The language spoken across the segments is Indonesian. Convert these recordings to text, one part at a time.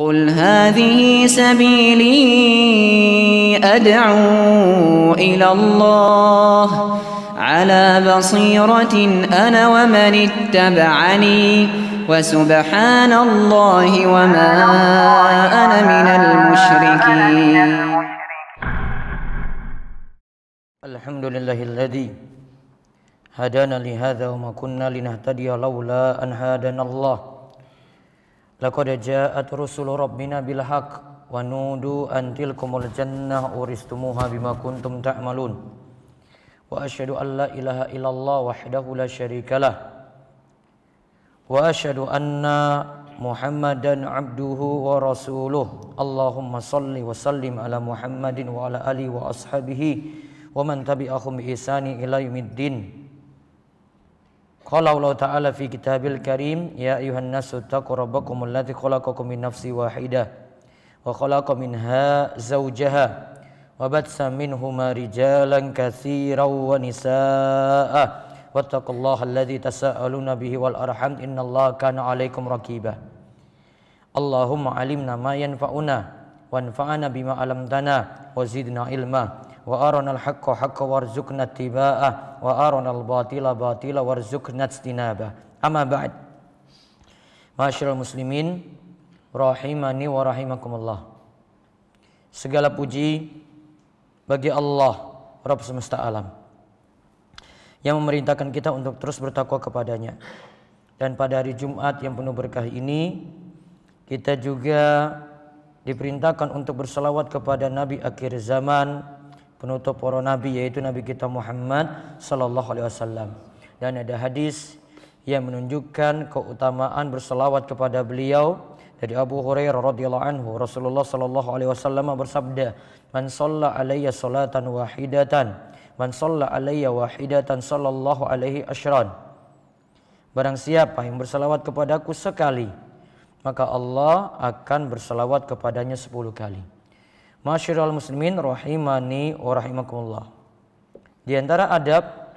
قل هذه سبيلي أدعو إلى الله على بصيرة أنا ومن اتبعني وسبحان الله وما أنا من المشركين الحمد لله الذي هدانا لهذا وما كنا لنهتدي لولا أن هدانا الله Laqad ja'at rusulu rabbina bil haqq wa nudu an tilkumul jannah uristumuha bima kuntum ta'malun. Wa asyhadu an la ilaha illallah wahdahu la syarikalah. Wa asyhadu anna Muhammadan abduhu wa rasuluh. Allahumma salli wa sallim ala Muhammadin wa ala alihi wa ashabihi wa man tabi'ahum bi ihsani ila yaumiddin. قال الله تعالى في كتاب الكريم يا أيها الناس اتقوا ربكم الذي خلقكم من نفس واحدة وخلق منها زوجها وبث منهما رجالا كثيرا ونساء واتقوا الله الذي تساءلون به والأرحم إن الله كان عليكم رقيبا اللهم علمنا ما ينفعنا وانفعنا بما علمتنا وزدنا علما wa aranal haqqa haqqa warzuqna tiba'ah wa aranal batila batila warzuqna istinabah amma ba'd Masyarul muslimin rahimani wa rahimakumullah Segala puji bagi Allah Rabb semesta alam yang memerintahkan kita untuk terus bertakwa kepadanya dan pada hari Jumat yang penuh berkah ini kita juga diperintahkan untuk berselawat kepada Nabi akhir zaman penutup para nabi yaitu nabi kita Muhammad sallallahu alaihi wasallam. Dan ada hadis yang menunjukkan keutamaan berselawat kepada beliau dari Abu Hurairah radhiyallahu anhu Rasulullah sallallahu alaihi wasallam bersabda, "Man shalla alayya salatan wahidatan, man shalla alayya wahidatan sallallahu alaihi asyran." Barang siapa yang berselawat kepadaku sekali, maka Allah akan berselawat kepadanya sepuluh kali. Masyiral muslimin rahimani wa rahimakumullah. Di antara adab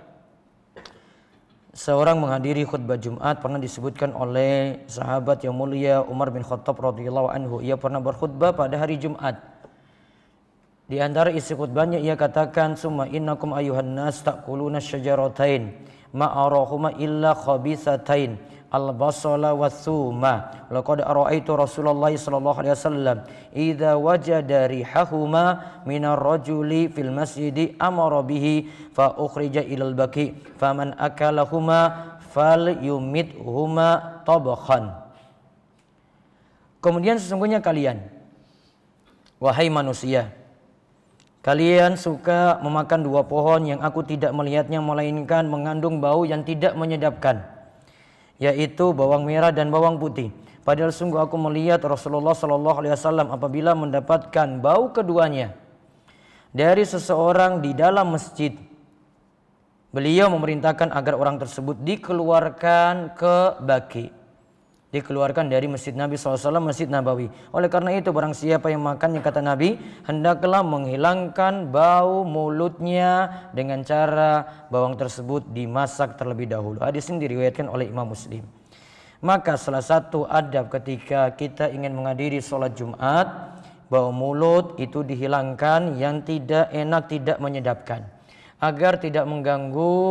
seorang menghadiri khutbah Jumat pernah disebutkan oleh sahabat yang mulia Umar bin Khattab radhiyallahu anhu. Ia pernah berkhutbah pada hari Jumat. Di antara isi khutbahnya ia katakan summa innakum ayuhan nas taquluna syajaratain ma arahuma illa khabisatain al-basala was-suma. Laqad ara'aitu Rasulullah sallallahu alaihi wasallam idza wajada rihahuma minar rajuli fil masjidi amara bihi fa ukhrija ilal baki faman akalahuma fal yumidhuma tabakhan. Kemudian sesungguhnya kalian wahai manusia Kalian suka memakan dua pohon yang aku tidak melihatnya melainkan mengandung bau yang tidak menyedapkan yaitu bawang merah dan bawang putih. Padahal sungguh aku melihat Rasulullah Shallallahu Alaihi Wasallam apabila mendapatkan bau keduanya dari seseorang di dalam masjid, beliau memerintahkan agar orang tersebut dikeluarkan ke baki dikeluarkan dari masjid Nabi SAW, masjid Nabawi. Oleh karena itu, barang siapa yang makannya kata Nabi, hendaklah menghilangkan bau mulutnya dengan cara bawang tersebut dimasak terlebih dahulu. Hadis ini diriwayatkan oleh Imam Muslim. Maka salah satu adab ketika kita ingin menghadiri sholat Jumat, bau mulut itu dihilangkan yang tidak enak, tidak menyedapkan. Agar tidak mengganggu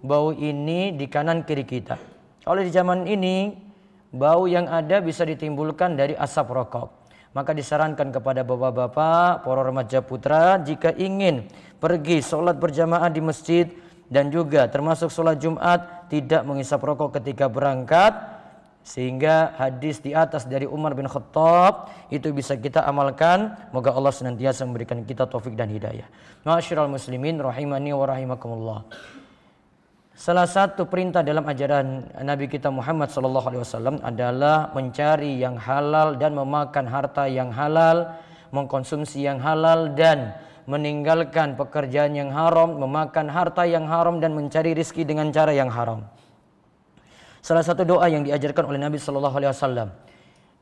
bau ini di kanan kiri kita. Oleh di zaman ini Bau yang ada bisa ditimbulkan dari asap rokok. Maka disarankan kepada bapak-bapak, para remaja putra jika ingin pergi sholat berjamaah di masjid dan juga termasuk sholat Jumat tidak menghisap rokok ketika berangkat sehingga hadis di atas dari Umar bin Khattab itu bisa kita amalkan moga Allah senantiasa memberikan kita taufik dan hidayah. Masyiral muslimin rahimani wa rahimakumullah. Salah satu perintah dalam ajaran Nabi kita Muhammad Sallallahu Alaihi Wasallam adalah mencari yang halal dan memakan harta yang halal, mengkonsumsi yang halal dan meninggalkan pekerjaan yang haram, memakan harta yang haram dan mencari rizki dengan cara yang haram. Salah satu doa yang diajarkan oleh Nabi Sallallahu Alaihi Wasallam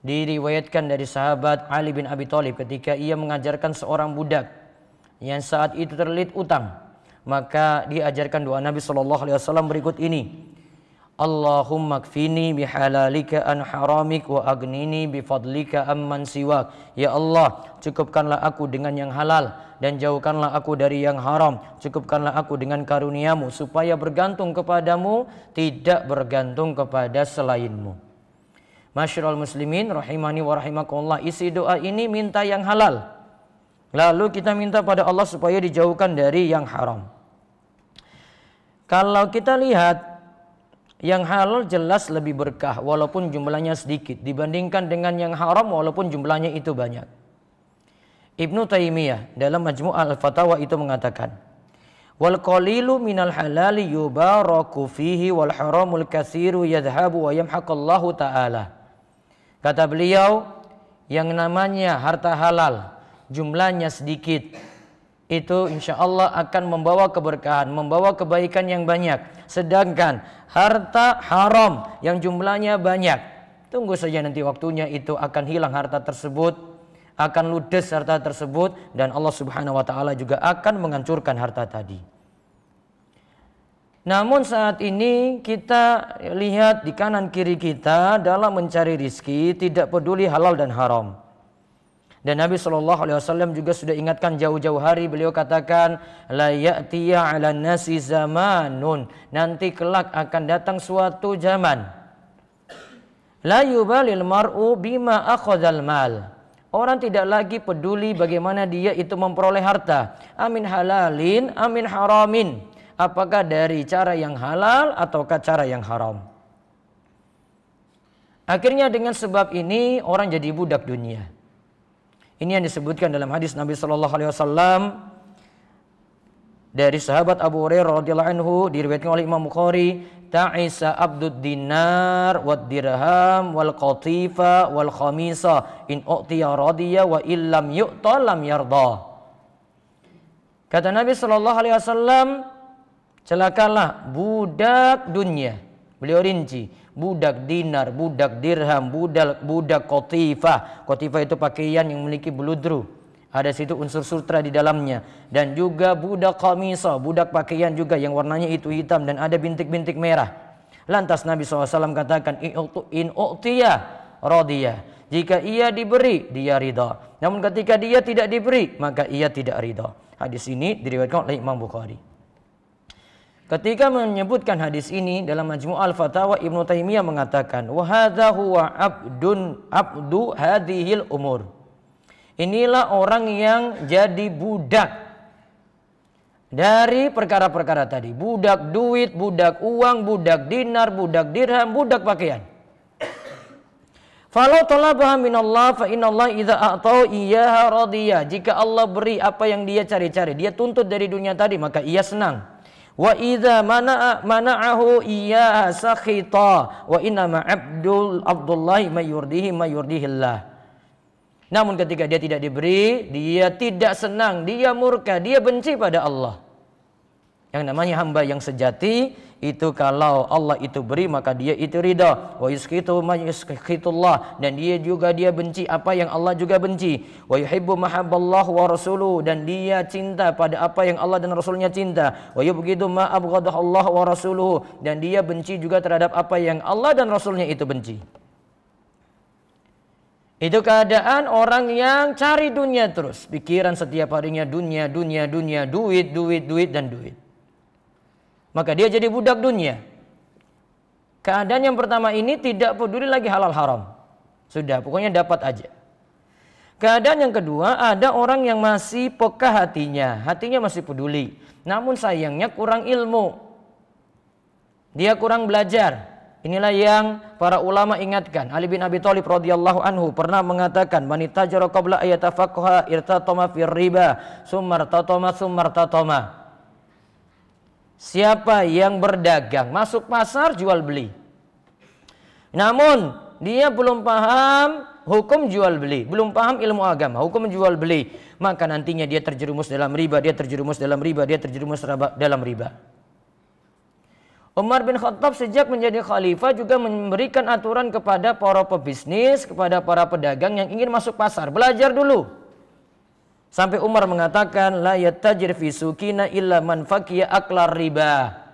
diriwayatkan dari sahabat Ali bin Abi Thalib ketika ia mengajarkan seorang budak yang saat itu terlilit utang maka diajarkan doa Nabi Shallallahu Alaihi Wasallam berikut ini. Allahumma kfini bihalalika an haramik wa agnini bifadlika amman siwak. Ya Allah, cukupkanlah aku dengan yang halal dan jauhkanlah aku dari yang haram. Cukupkanlah aku dengan karuniamu supaya bergantung kepadamu, tidak bergantung kepada selainmu. Masyurul muslimin, rahimani wa rahimakumullah. Isi doa ini minta yang halal. Lalu kita minta pada Allah supaya dijauhkan dari yang haram. Kalau kita lihat yang halal jelas lebih berkah walaupun jumlahnya sedikit dibandingkan dengan yang haram walaupun jumlahnya itu banyak. Ibnu Taimiyah dalam Majmu' al-Fatawa itu mengatakan, "Wal qalilu minal halali yubaraku fihi wal haramul katsiru yadhhabu wa yamhaqallahu ta'ala." Kata beliau, yang namanya harta halal jumlahnya sedikit itu insya Allah akan membawa keberkahan, membawa kebaikan yang banyak. Sedangkan harta haram yang jumlahnya banyak, tunggu saja nanti waktunya itu akan hilang harta tersebut, akan ludes harta tersebut, dan Allah Subhanahu wa Ta'ala juga akan menghancurkan harta tadi. Namun saat ini kita lihat di kanan kiri kita dalam mencari rizki tidak peduli halal dan haram. Dan Nabi Shallallahu Alaihi Wasallam juga sudah ingatkan jauh-jauh hari beliau katakan layatiya ala nasi zamanun nanti kelak akan datang suatu zaman la yubalil mar'u bima akhodal mal Orang tidak lagi peduli bagaimana dia itu memperoleh harta. Amin halalin, amin haramin. Apakah dari cara yang halal ataukah cara yang haram? Akhirnya dengan sebab ini orang jadi budak dunia. Ini yang disebutkan dalam hadis Nabi Shallallahu Alaihi Wasallam dari sahabat Abu Hurairah radhiyallahu anhu diriwayatkan oleh Imam Bukhari ta'isa abdud dinar wad dirham wal qatifa wal khamisa in u'tiya radiya wa illam yu'ta lam yarda kata Nabi sallallahu alaihi wasallam celakalah budak dunia beliau rinci budak dinar, budak dirham, budak budak kotifah. Kotifah itu pakaian yang memiliki beludru. Ada situ unsur sutra di dalamnya dan juga budak kamisa, budak pakaian juga yang warnanya itu hitam dan ada bintik-bintik merah. Lantas Nabi SAW katakan in u'tiya rodia Jika ia diberi, dia ridha. Namun ketika dia tidak diberi, maka ia tidak ridha. Hadis ini diriwayatkan oleh Imam Bukhari. Ketika menyebutkan hadis ini dalam Majmu' Al-Fatawa Ibnu Taimiyah mengatakan wa hadza huwa abdun abdu hadhil umur. Inilah orang yang jadi budak dari perkara-perkara tadi, budak duit, budak uang, budak dinar, budak dirham, budak pakaian. Falau talabaha minallah fa inallah idza a'tau iya radiya. Jika Allah beri apa yang dia cari-cari, dia tuntut dari dunia tadi, maka ia senang. Wa idza mana'a mana'ahu iya sakhita wa inama abdul Abdullah mayurdihi mayurdihillah. Namun ketika dia tidak diberi, dia tidak senang, dia murka, dia benci pada Allah. Yang namanya hamba yang sejati itu kalau Allah itu beri maka dia itu ridha wa yuskitu ma yuskitullah dan dia juga dia benci apa yang Allah juga benci wa yuhibbu mahabballahu wa rasuluh dan dia cinta pada apa yang Allah dan rasulnya cinta wa yubghidu ma abghadahu Allah wa rasuluh dan dia benci juga terhadap apa yang Allah dan rasulnya itu benci itu keadaan orang yang cari dunia terus. Pikiran setiap harinya dunia, dunia, dunia, duit, duit, duit, dan duit maka dia jadi budak dunia. Keadaan yang pertama ini tidak peduli lagi halal haram. Sudah, pokoknya dapat aja. Keadaan yang kedua, ada orang yang masih peka hatinya, hatinya masih peduli. Namun sayangnya kurang ilmu. Dia kurang belajar. Inilah yang para ulama ingatkan. Ali bin Abi Thalib radhiyallahu anhu pernah mengatakan, wanita tajara qabla ayatafaqaha irtatama fir riba, tsumma irtatama Siapa yang berdagang masuk pasar jual beli. Namun dia belum paham hukum jual beli, belum paham ilmu agama, hukum jual beli, maka nantinya dia terjerumus dalam riba, dia terjerumus dalam riba, dia terjerumus dalam riba. Umar bin Khattab sejak menjadi khalifah juga memberikan aturan kepada para pebisnis, kepada para pedagang yang ingin masuk pasar. Belajar dulu. Sampai Umar mengatakan la yatajir fi sukina illa man faqiya aklar riba.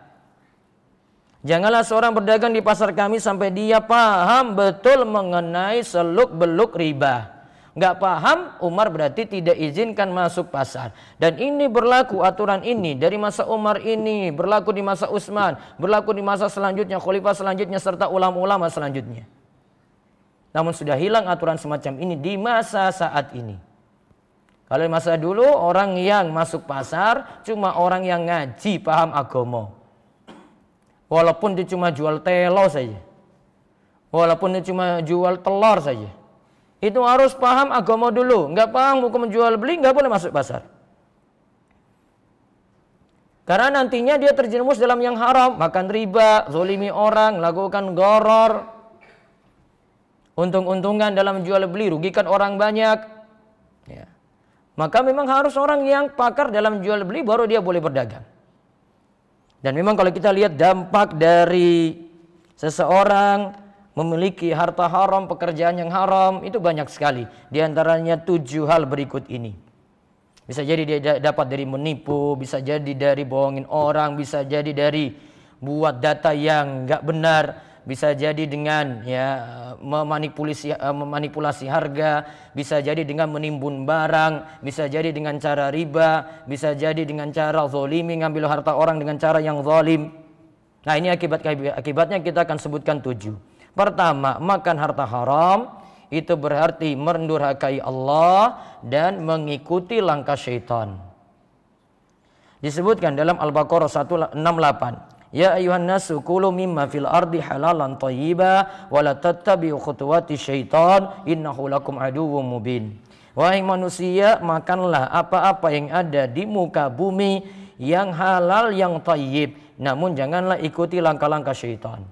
Janganlah seorang berdagang di pasar kami sampai dia paham betul mengenai seluk-beluk riba. Gak paham, Umar berarti tidak izinkan masuk pasar. Dan ini berlaku aturan ini dari masa Umar ini, berlaku di masa Utsman, berlaku di masa selanjutnya, khalifah selanjutnya serta ulama-ulama selanjutnya. Namun sudah hilang aturan semacam ini di masa saat ini. Kalau masa dulu orang yang masuk pasar cuma orang yang ngaji paham agama. Walaupun dia cuma jual telo saja. Walaupun dia cuma jual telur saja. Itu harus paham agama dulu. Enggak paham hukum jual beli enggak boleh masuk pasar. Karena nantinya dia terjerumus dalam yang haram, makan riba, zolimi orang, lakukan goror, untung-untungan dalam jual beli, rugikan orang banyak, maka memang harus orang yang pakar dalam jual beli baru dia boleh berdagang. Dan memang kalau kita lihat dampak dari seseorang memiliki harta haram, pekerjaan yang haram itu banyak sekali. Di antaranya tujuh hal berikut ini. Bisa jadi dia dapat dari menipu, bisa jadi dari bohongin orang, bisa jadi dari buat data yang nggak benar, bisa jadi dengan ya memanipulasi eh, memanipulasi harga, bisa jadi dengan menimbun barang, bisa jadi dengan cara riba, bisa jadi dengan cara zolimi mengambil harta orang dengan cara yang zalim. Nah, ini akibat akibatnya kita akan sebutkan tujuh. Pertama, makan harta haram itu berarti merendurhakai Allah dan mengikuti langkah syaitan. Disebutkan dalam Al-Baqarah 168. Ya ayuhan nasu kulu mimma fil ardi halalan thayyiba wa la tattabi'u khutuwati syaitan innahu lakum aduwwum mubin. Wahai manusia, makanlah apa-apa yang ada di muka bumi yang halal yang tayyib. namun janganlah ikuti langkah-langkah syaitan.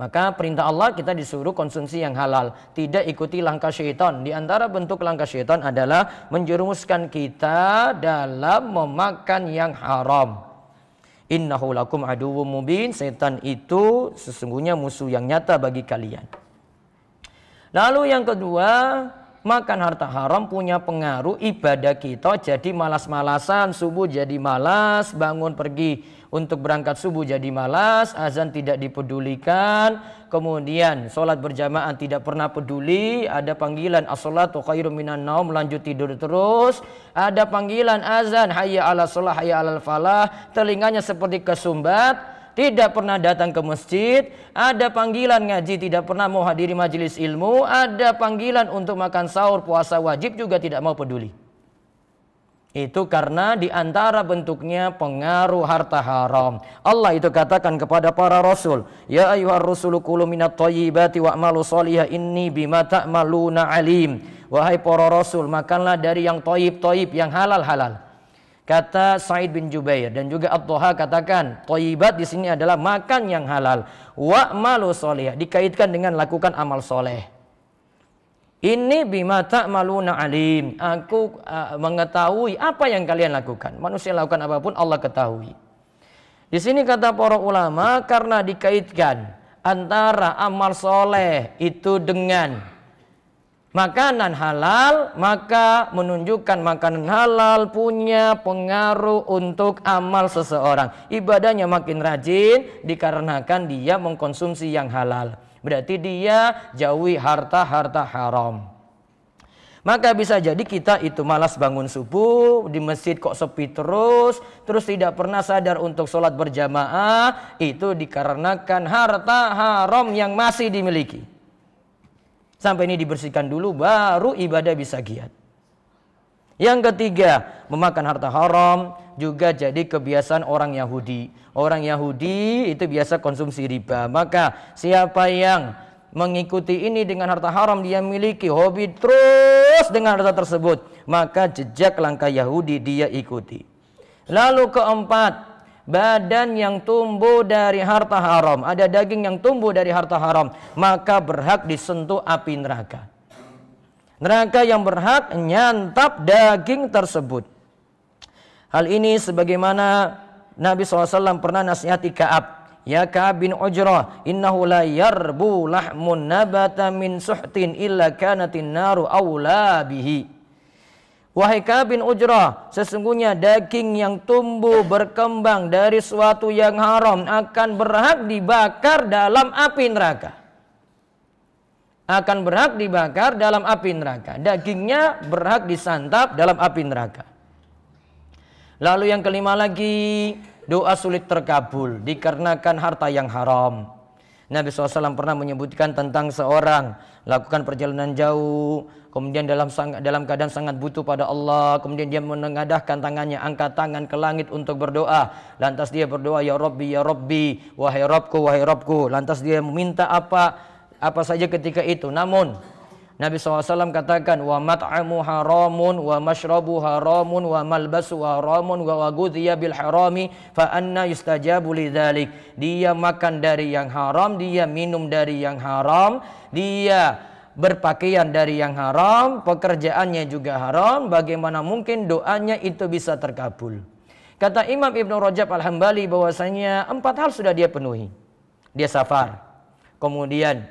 Maka perintah Allah kita disuruh konsumsi yang halal, tidak ikuti langkah syaitan. Di antara bentuk langkah syaitan adalah menjerumuskan kita dalam memakan yang haram. Innahu lakum aduwwum mubin. Setan itu sesungguhnya musuh yang nyata bagi kalian. Lalu yang kedua, makan harta haram punya pengaruh ibadah kita jadi malas-malasan, subuh jadi malas, bangun pergi untuk berangkat subuh jadi malas, azan tidak dipedulikan, kemudian sholat berjamaah tidak pernah peduli, ada panggilan as salatu khairu minan naum lanjut tidur terus, ada panggilan azan hayya ala sholat hayya ala falah, telinganya seperti kesumbat, tidak pernah datang ke masjid, ada panggilan ngaji tidak pernah mau hadiri majelis ilmu, ada panggilan untuk makan sahur puasa wajib juga tidak mau peduli. Itu karena di antara bentuknya pengaruh harta haram. Allah itu katakan kepada para rasul, "Ya ayyuhar rusulu kulu minat thayyibati wa'malu shalihan inni bima ta'maluna alim." Wahai para rasul, makanlah dari yang thayyib-thayyib, yang halal-halal. Kata Said bin Jubair dan juga Abduha katakan, toibat di sini adalah makan yang halal. Wa malu soleh dikaitkan dengan lakukan amal soleh. Ini bima malu alim. Aku uh, mengetahui apa yang kalian lakukan. Manusia lakukan apapun Allah ketahui. Di sini kata para ulama karena dikaitkan antara amal soleh itu dengan makanan halal maka menunjukkan makanan halal punya pengaruh untuk amal seseorang ibadahnya makin rajin dikarenakan dia mengkonsumsi yang halal berarti dia jauhi harta-harta haram maka bisa jadi kita itu malas bangun subuh, di masjid kok sepi terus, terus tidak pernah sadar untuk sholat berjamaah, itu dikarenakan harta haram yang masih dimiliki. Sampai ini dibersihkan dulu baru ibadah bisa giat. Yang ketiga, memakan harta haram juga jadi kebiasaan orang Yahudi. Orang Yahudi itu biasa konsumsi riba. Maka siapa yang mengikuti ini dengan harta haram dia miliki, hobi terus dengan harta tersebut, maka jejak langkah Yahudi dia ikuti. Lalu keempat, badan yang tumbuh dari harta haram, ada daging yang tumbuh dari harta haram, maka berhak disentuh api neraka. Neraka yang berhak nyantap daging tersebut. Hal ini sebagaimana Nabi SAW pernah nasihati Ka'ab. Ya Ka'ab bin Ujrah, innahu la yarbu lahmun nabata min suhtin illa kanatin naru awla bihi. Wahai kabin bin Ujrah, sesungguhnya daging yang tumbuh berkembang dari suatu yang haram akan berhak dibakar dalam api neraka. Akan berhak dibakar dalam api neraka. Dagingnya berhak disantap dalam api neraka. Lalu yang kelima lagi, doa sulit terkabul dikarenakan harta yang haram. Nabi SAW pernah menyebutkan tentang seorang lakukan perjalanan jauh, kemudian dalam dalam keadaan sangat butuh pada Allah, kemudian dia menengadahkan tangannya, angkat tangan ke langit untuk berdoa. Lantas dia berdoa, Ya Rabbi, Ya Rabbi, wahai Robku, wahai Robku. Lantas dia meminta apa apa saja ketika itu. Namun Nabi SAW katakan wa mat'amu haramun wa mashrabu haramun wa malbasu haramun wa wagudhiya bil harami fa anna yustajabu Dia makan dari yang haram, dia minum dari yang haram, dia berpakaian dari yang haram, pekerjaannya juga haram, bagaimana mungkin doanya itu bisa terkabul. Kata Imam Ibn Rajab Al-Hambali bahwasanya empat hal sudah dia penuhi. Dia safar, kemudian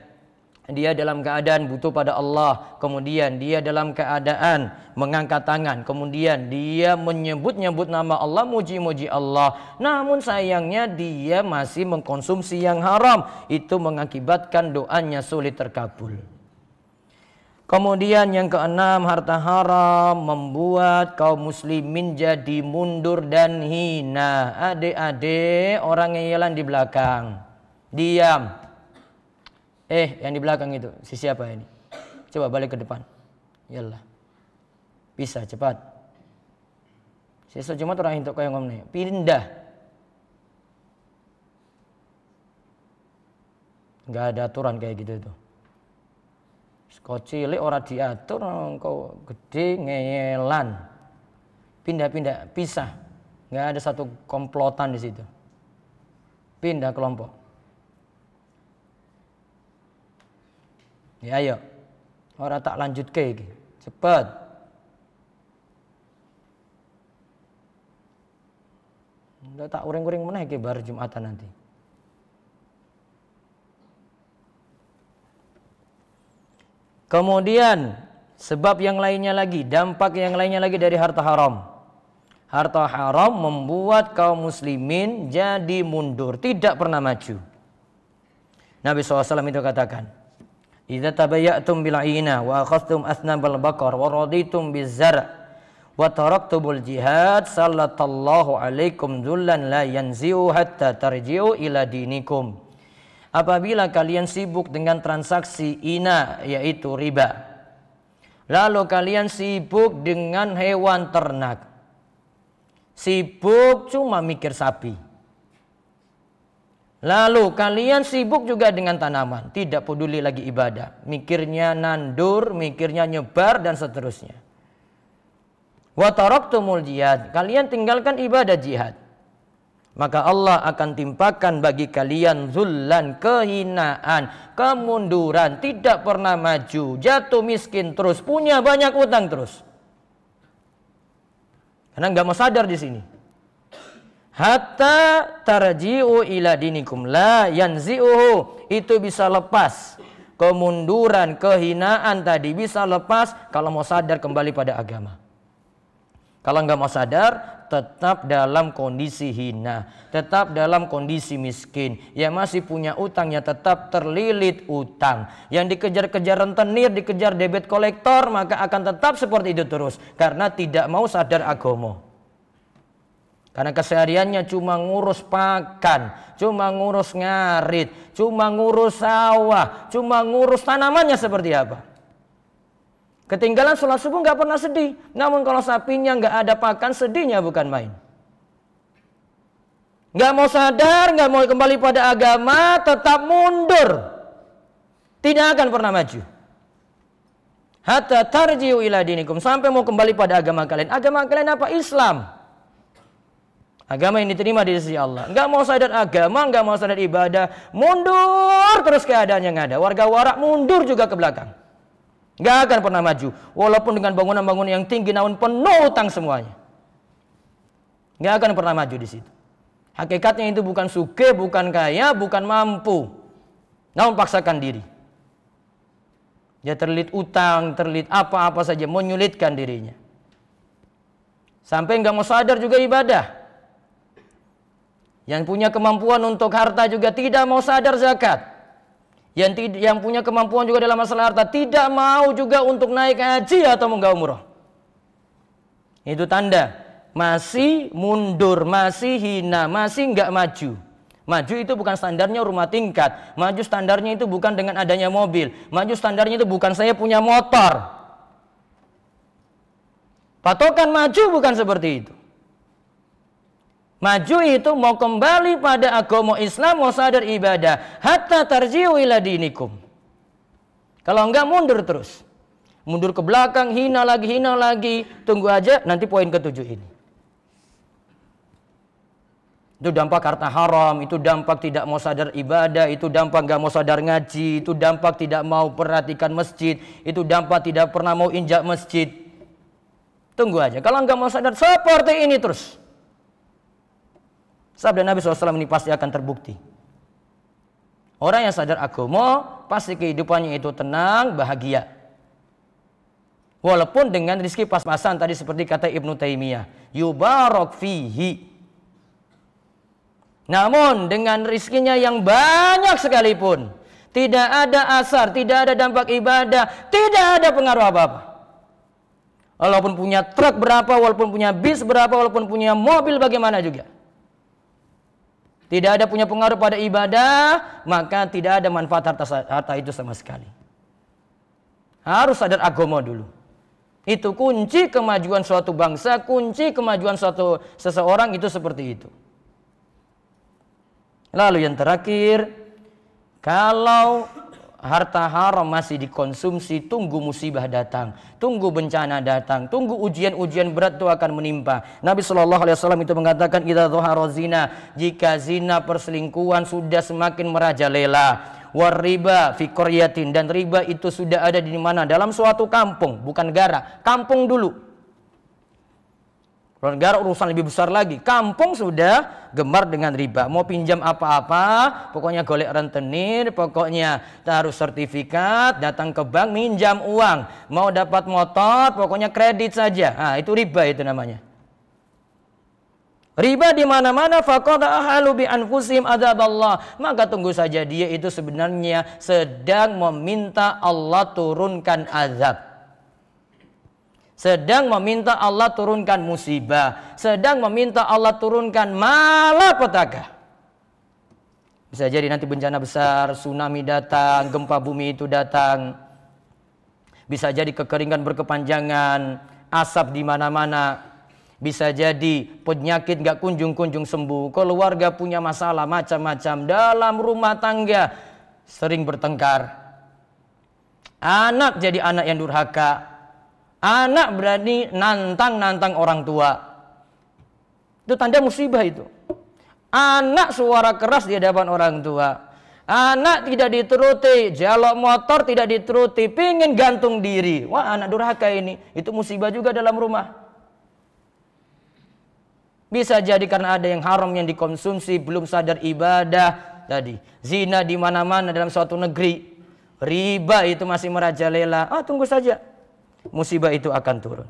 dia dalam keadaan butuh pada Allah, kemudian dia dalam keadaan mengangkat tangan, kemudian dia menyebut-nyebut nama Allah, muji-muji Allah. Namun sayangnya dia masih mengkonsumsi yang haram, itu mengakibatkan doanya sulit terkabul. Kemudian yang keenam harta haram membuat kaum muslimin jadi mundur dan hina. Adik-adik orang yang jalan di belakang. Diam Eh, yang di belakang itu, si siapa ini? Coba balik ke depan. Yalah. Bisa cepat. Sesuk cuma orang entuk kayak ngomongnya Pindah. Enggak ada aturan kayak gitu itu. Kau cilik orang diatur, kau gede ngeyelan. Pindah-pindah, pisah. Enggak ada satu komplotan di situ. Pindah kelompok Ya ayo. Ora tak lanjutke iki. Cepet. Udah tak uring-uring meneh iki bar Jumatan nanti. Kemudian sebab yang lainnya lagi, dampak yang lainnya lagi dari harta haram. Harta haram membuat kaum muslimin jadi mundur, tidak pernah maju. Nabi SAW itu katakan, Idza tabayyatum bil ayna wa akhadhtum asnabal baqar wa raditum zara, wa taraktumul jihad sallallahu alaikum dzullan la yanzi'u hatta tarji'u ila dinikum. Apabila kalian sibuk dengan transaksi ina yaitu riba. Lalu kalian sibuk dengan hewan ternak. Sibuk cuma mikir sapi Lalu kalian sibuk juga dengan tanaman, tidak peduli lagi ibadah, mikirnya nandur, mikirnya nyebar dan seterusnya. Wataroktumul jihad, kalian tinggalkan ibadah jihad. Maka Allah akan timpakan bagi kalian zullan, kehinaan, kemunduran, tidak pernah maju, jatuh miskin terus, punya banyak utang terus. Karena nggak mau sadar di sini hatta tarji'u ila dinikum la yanzi'uhu itu bisa lepas kemunduran kehinaan tadi bisa lepas kalau mau sadar kembali pada agama kalau nggak mau sadar tetap dalam kondisi hina tetap dalam kondisi miskin yang masih punya utang, yang tetap terlilit utang yang dikejar-kejar rentenir dikejar debit kolektor maka akan tetap seperti itu terus karena tidak mau sadar agomo karena kesehariannya cuma ngurus pakan, cuma ngurus ngarit, cuma ngurus sawah, cuma ngurus tanamannya seperti apa. Ketinggalan sholat subuh nggak pernah sedih. Namun kalau sapinya nggak ada pakan, sedihnya bukan main. Nggak mau sadar, nggak mau kembali pada agama, tetap mundur. Tidak akan pernah maju. Hatta tarjiu ila dinikum. Sampai mau kembali pada agama kalian. Agama kalian apa? Islam. Agama yang diterima di sisi Allah. Enggak mau sadar agama, enggak mau sadar ibadah. Mundur terus keadaan yang ada. Warga warak mundur juga ke belakang. Enggak akan pernah maju. Walaupun dengan bangunan-bangunan yang tinggi namun penuh utang semuanya. Enggak akan pernah maju di situ. Hakikatnya itu bukan suke, bukan kaya, bukan mampu. Namun paksakan diri. Dia ya terlilit utang, terlilit apa-apa saja, menyulitkan dirinya. Sampai nggak mau sadar juga ibadah. Yang punya kemampuan untuk harta juga tidak mau sadar zakat. Yang yang punya kemampuan juga dalam masalah harta tidak mau juga untuk naik haji atau enggak umroh. Itu tanda masih mundur, masih hina, masih enggak maju. Maju itu bukan standarnya rumah tingkat. Maju standarnya itu bukan dengan adanya mobil. Maju standarnya itu bukan saya punya motor. Patokan maju bukan seperti itu. Maju itu mau kembali pada agama Islam, mau sadar ibadah. Hatta tarjiu ila dinikum. Kalau enggak mundur terus. Mundur ke belakang, hina lagi, hina lagi. Tunggu aja nanti poin ketujuh ini. Itu dampak harta haram, itu dampak tidak mau sadar ibadah, itu dampak nggak mau sadar ngaji, itu dampak tidak mau perhatikan masjid, itu dampak tidak pernah mau injak masjid. Tunggu aja. Kalau nggak mau sadar seperti ini terus. Sabda Nabi SAW ini pasti akan terbukti. Orang yang sadar agomo pasti kehidupannya itu tenang, bahagia. Walaupun dengan rizki pas-pasan tadi seperti kata Ibnu Taimiyah, yubarok fihi. Namun dengan rizkinya yang banyak sekalipun, tidak ada asar, tidak ada dampak ibadah, tidak ada pengaruh apa-apa. Walaupun punya truk berapa, walaupun punya bis berapa, walaupun punya mobil bagaimana juga tidak ada punya pengaruh pada ibadah, maka tidak ada manfaat harta, harta itu sama sekali. Harus sadar agama dulu. Itu kunci kemajuan suatu bangsa, kunci kemajuan suatu seseorang itu seperti itu. Lalu yang terakhir, kalau harta haram masih dikonsumsi, tunggu musibah datang, tunggu bencana datang, tunggu ujian-ujian berat itu akan menimpa. Nabi Shallallahu Alaihi Wasallam itu mengatakan, kita zina, jika zina perselingkuhan sudah semakin merajalela, war riba dan riba itu sudah ada di mana dalam suatu kampung, bukan negara, kampung dulu." negara urusan lebih besar lagi. Kampung sudah gemar dengan riba. Mau pinjam apa-apa, pokoknya golek rentenir, pokoknya taruh sertifikat, datang ke bank, minjam uang. Mau dapat motor, pokoknya kredit saja. Nah, itu riba itu namanya. Riba di mana-mana faqad ahalu bi anfusihim Allah. Maka tunggu saja dia itu sebenarnya sedang meminta Allah turunkan azab sedang meminta Allah turunkan musibah, sedang meminta Allah turunkan malapetaka. Bisa jadi nanti bencana besar, tsunami datang, gempa bumi itu datang. Bisa jadi kekeringan berkepanjangan, asap di mana-mana. Bisa jadi penyakit gak kunjung-kunjung sembuh. Keluarga punya masalah macam-macam. Dalam rumah tangga sering bertengkar. Anak jadi anak yang durhaka, Anak berani nantang-nantang orang tua. Itu tanda musibah itu. Anak suara keras di hadapan orang tua. Anak tidak dituruti, jalok motor tidak dituruti, pingin gantung diri. Wah anak durhaka ini, itu musibah juga dalam rumah. Bisa jadi karena ada yang haram yang dikonsumsi, belum sadar ibadah tadi. Zina di mana-mana dalam suatu negeri. Riba itu masih merajalela. Ah tunggu saja, musibah itu akan turun.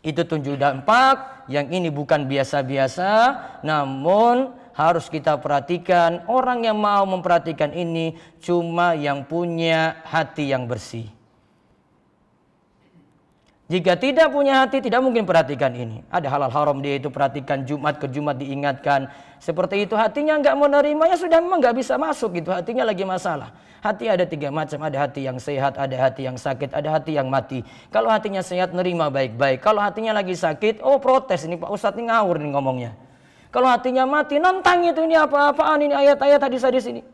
Itu tunjuk dampak yang ini bukan biasa-biasa, namun harus kita perhatikan. Orang yang mau memperhatikan ini cuma yang punya hati yang bersih. Jika tidak punya hati tidak mungkin perhatikan ini. Ada halal haram dia itu perhatikan Jumat ke Jumat diingatkan. Seperti itu hatinya nggak menerimanya sudah memang nggak bisa masuk gitu. Hatinya lagi masalah. Hati ada tiga macam. Ada hati yang sehat, ada hati yang sakit, ada hati yang mati. Kalau hatinya sehat nerima baik-baik. Kalau hatinya lagi sakit, oh protes ini Pak Ustadz ini ngawur nih ngomongnya. Kalau hatinya mati nantang itu ini apa-apaan ini ayat-ayat hadis-hadis ini.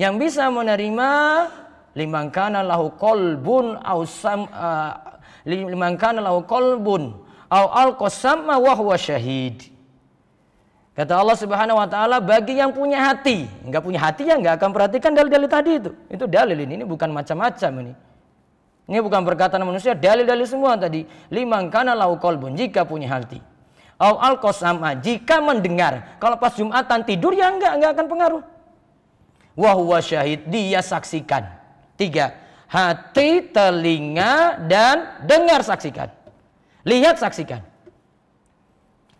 Yang bisa menerima liman kana lahu qalbun au sam uh, liman kana lahu qalbun au alqasama wa huwa syahid. Kata Allah Subhanahu wa taala bagi yang punya hati, enggak punya hati ya enggak akan perhatikan dalil-dalil tadi itu. Itu dalil ini, ini bukan macam-macam ini. Ini bukan perkataan manusia, dalil-dalil semua tadi. Liman kana lahu qalbun jika punya hati. Au alqasama jika mendengar. Kalau pas Jumatan tidur ya enggak enggak akan pengaruh. Wahwa syahid dia saksikan. Tiga, hati, telinga, dan dengar saksikan. Lihat saksikan.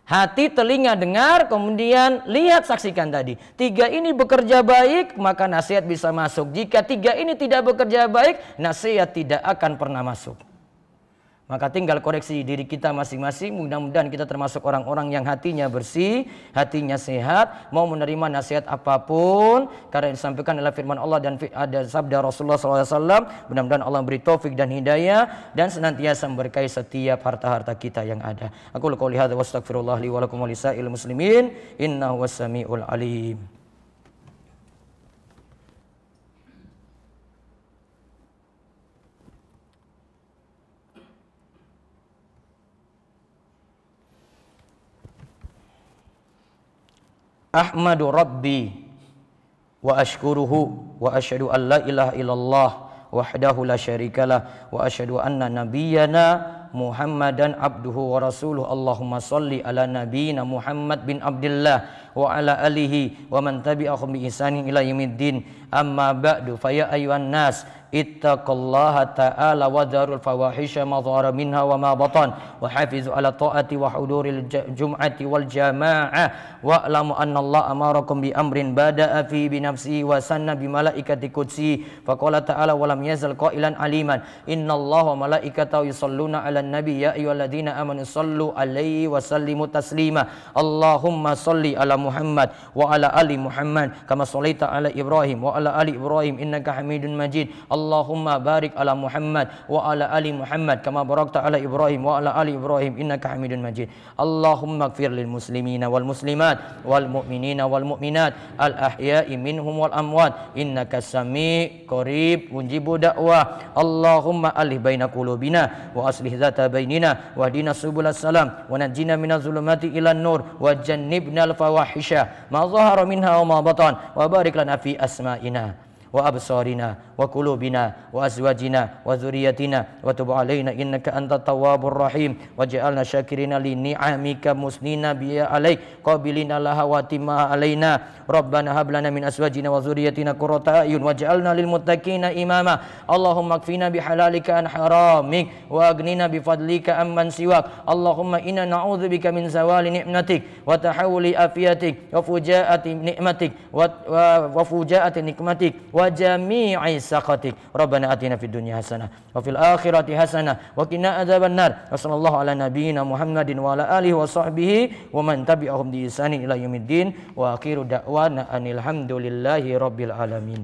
Hati, telinga, dengar, kemudian lihat saksikan tadi. Tiga ini bekerja baik, maka nasihat bisa masuk. Jika tiga ini tidak bekerja baik, nasihat tidak akan pernah masuk. Maka tinggal koreksi diri kita masing-masing. Mudah-mudahan kita termasuk orang-orang yang hatinya bersih, hatinya sehat, mau menerima nasihat apapun. Karena disampaikan adalah firman Allah dan ada sabda Rasulullah SAW. Mudah-mudahan Allah beri taufik dan hidayah dan senantiasa memberkahi setiap harta-harta kita yang ada. Aku lakukan lihat wa astagfirullah li wa lakum muslimin. Innahu wassami'ul alim. ahmadu rabbi wa ashkuruhu wa ashhadu an la ilaha illallah wahdahu la syarikalah wa ashhadu anna nabiyyana Muhammadan abduhu wa rasuluh Allahumma salli ala nabiyyina Muhammad bin Abdullah wa ala alihi wa man tabi'ahum bi ihsanin ila yaumiddin amma ba'du ya nas اتقوا الله تعالى وذروا الفواحش ما ظهر منها وما بطن وحافظوا على طاعة وحضور الجمعة والجماعة واعلموا أن الله أمركم بأمر بدأ فيه بنفسه وسن بملائكة قدسه فقال تعالى ولم يزل قائلا عليما إن الله وملائكته يصلون على النبي يا أيها الذين آمنوا صلوا عليه وسلموا تسليما اللهم صل على محمد وعلى آل محمد كما صليت على إبراهيم وعلى آل إبراهيم إنك حميد مجيد اللهم بارك على محمد وعلى آل محمد كما باركت على إبراهيم وعلى آل إبراهيم إنك حميد مجيد اللهم اغفر للمسلمين والمسلمات والمؤمنين والمؤمنات الأحياء منهم والأموات إنك سميع قريب مجيب دعوة اللهم ألف بين قلوبنا وأصلح ذات بيننا واهدنا سبل السلام ونجنا من الظلمات إلى النور وجنبنا الفواحش ما ظهر منها وما بطن وبارك لنا في أسمائنا وأبصارنا وقلوبنا وأزواجنا وذريتنا وتب علينا إنك أنت التواب الرحيم وجعلنا شاكرين لنعمك مسنين بها عليك قابلين لها واتمها علينا ربنا هب لنا من أزواجنا وذريتنا قرة أعين وجعلنا للمتقين إماما اللهم اكفنا بحلالك عن حرامك وأغننا بفضلك عن من سواك اللهم إنا نعوذ بك من زوال نعمتك وتحول أفيتك وفجاءة نعمتك وفجاءة نقمتك wa jami'i saqatik rabbana atina fid dunya hasanah wa fil akhirati hasanah wa qina adzabannar wa sallallahu ala nabiyyina muhammadin wa ala alihi wa sahbihi wa man tabi'ahum bi ihsani ila yaumiddin wa akhiru da'wana anil hamdulillahi rabbil alamin